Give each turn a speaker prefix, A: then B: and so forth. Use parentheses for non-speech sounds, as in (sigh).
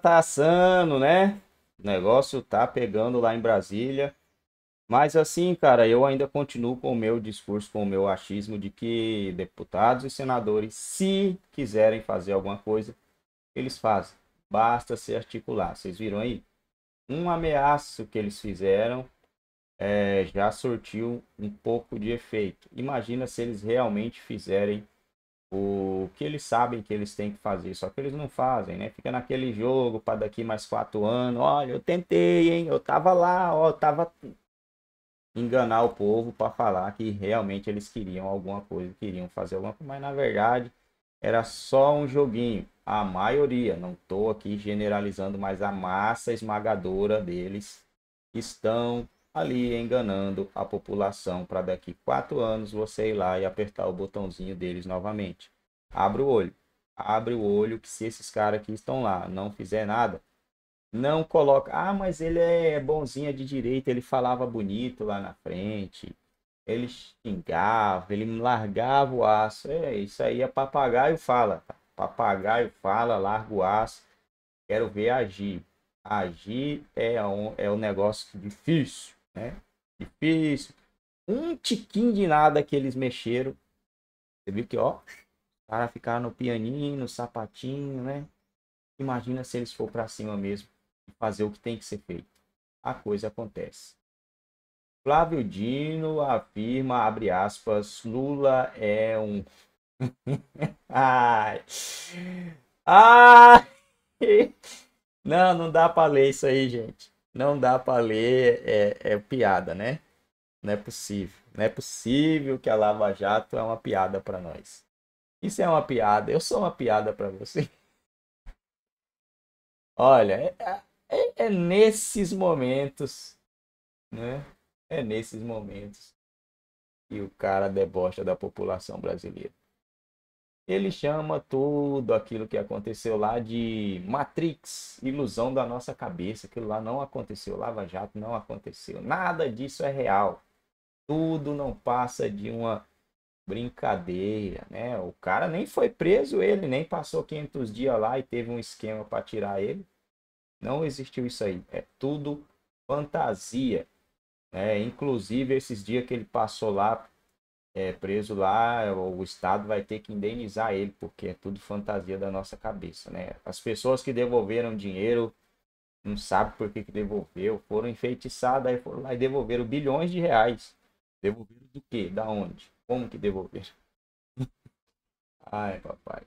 A: tá assando, né? O negócio tá pegando lá em Brasília. Mas assim, cara, eu ainda continuo com o meu discurso, com o meu achismo de que deputados e senadores, se quiserem fazer alguma coisa, eles fazem. Basta se articular. Vocês viram aí? Um ameaço que eles fizeram é, já surtiu um pouco de efeito. Imagina se eles realmente fizerem o que eles sabem que eles têm que fazer, só que eles não fazem, né? Fica naquele jogo para daqui mais quatro anos, olha, eu tentei, hein? Eu tava lá, ó, eu tava enganar o povo para falar que realmente eles queriam alguma coisa, queriam fazer alguma coisa, mas na verdade era só um joguinho. A maioria, não tô aqui generalizando, mas a massa esmagadora deles estão ali enganando a população para daqui quatro anos você ir lá e apertar o botãozinho deles novamente. Abre o olho. Abre o olho que se esses caras que estão lá não fizer nada, não coloca, ah, mas ele é bonzinha é de direita, ele falava bonito lá na frente, ele xingava, ele largava o aço. É, isso aí é papagaio fala, tá? papagaio fala, larga o aço, quero ver agir. Agir é um, é um negócio difícil né? Difícil. Um tiquinho de nada que eles mexeram. Você viu que, ó, para ficar no pianinho, no sapatinho, né? Imagina se eles for para cima mesmo e fazer o que tem que ser feito. A coisa acontece. Flávio Dino afirma, abre aspas, Lula é um. (laughs) Ai. Ai. Não, não dá para ler isso aí, gente não dá para ler, é, é piada, né? Não é possível. Não é possível que a Lava Jato é uma piada para nós. Isso é uma piada. Eu sou uma piada para você. (laughs) Olha, é, é, é, é, nesses momentos, né? É nesses momentos que o cara debocha da população brasileira ele chama tudo aquilo que aconteceu lá de Matrix, ilusão da nossa cabeça. Aquilo lá não aconteceu, Lava Jato não aconteceu. Nada disso é real. Tudo não passa de uma brincadeira, né? O cara nem foi preso, ele nem passou 500 dias lá e teve um esquema para tirar ele. Não existiu isso aí. É tudo fantasia. É, inclusive, esses dias que ele passou lá é, preso lá, o Estado vai ter que indenizar ele, porque é tudo fantasia da nossa cabeça, né? As pessoas que devolveram dinheiro não sabem por que, que devolveu, foram enfeitiçadas, aí foram lá e devolveram bilhões de reais. Devolveram do quê? Da onde? Como que devolveram? (laughs) Ai, papai.